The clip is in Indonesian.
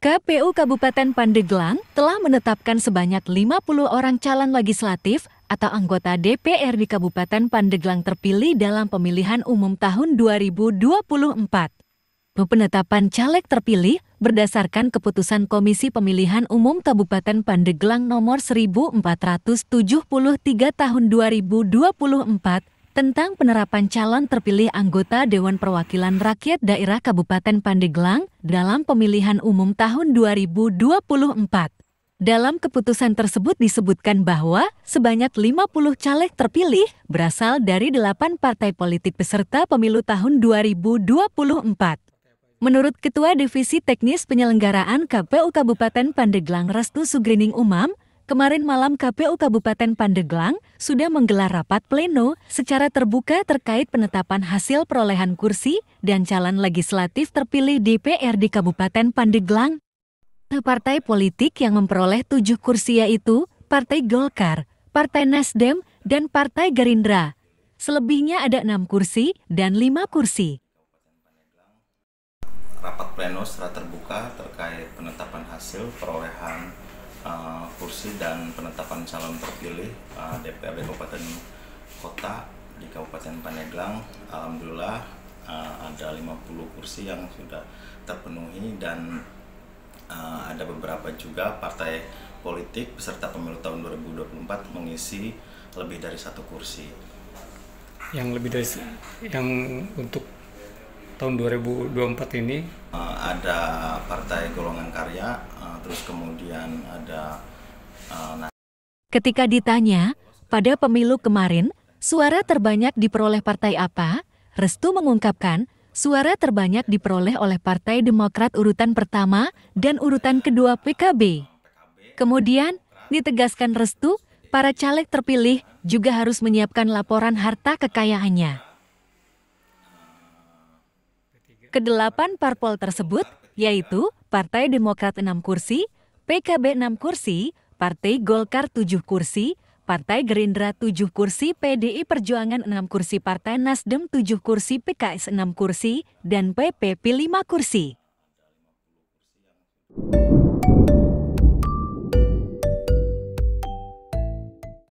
KPU Kabupaten Pandeglang telah menetapkan sebanyak 50 orang calon legislatif atau anggota DPR di Kabupaten Pandeglang terpilih dalam pemilihan umum tahun 2024. Penetapan caleg terpilih berdasarkan keputusan Komisi Pemilihan Umum Kabupaten Pandeglang nomor 1473 tahun 2024 tentang penerapan calon terpilih anggota Dewan Perwakilan Rakyat Daerah Kabupaten Pandeglang dalam pemilihan umum tahun 2024. Dalam keputusan tersebut disebutkan bahwa sebanyak 50 caleg terpilih berasal dari 8 partai politik peserta pemilu tahun 2024. Menurut Ketua Divisi Teknis Penyelenggaraan KPU Kabupaten Pandeglang Restu Sugrining Umam, kemarin malam KPU Kabupaten Pandeglang sudah menggelar rapat pleno secara terbuka terkait penetapan hasil perolehan kursi dan calon legislatif terpilih DPR di Kabupaten Pandeglang. Partai politik yang memperoleh tujuh kursi yaitu Partai Golkar, Partai Nasdem, dan Partai Gerindra. Selebihnya ada enam kursi dan lima kursi. Rapat pleno secara terbuka terkait penetapan hasil perolehan uh, kursi dan penetapan calon terpilih uh, DPRD Kabupaten Kota di Kabupaten Pandeglang. Alhamdulillah uh, ada 50 kursi yang sudah terpenuhi dan uh, ada beberapa juga partai politik beserta pemilu tahun 2024 mengisi lebih dari satu kursi. Yang lebih dari yang untuk tahun 2024 ini uh, ada partai golongan karya terus kemudian ada uh, Ketika ditanya, pada pemilu kemarin, suara terbanyak diperoleh partai apa? Restu mengungkapkan, suara terbanyak diperoleh oleh Partai Demokrat urutan pertama dan urutan kedua PKB. Kemudian, ditegaskan Restu, para caleg terpilih juga harus menyiapkan laporan harta kekayaannya. Kedelapan parpol tersebut yaitu Partai Demokrat 6 kursi, PKB 6 kursi, Partai Golkar 7 kursi, Partai Gerindra 7 kursi, PDI Perjuangan 6 kursi, Partai Nasdem 7 kursi, PKS 6 kursi, dan PPP 5 kursi. Thank you.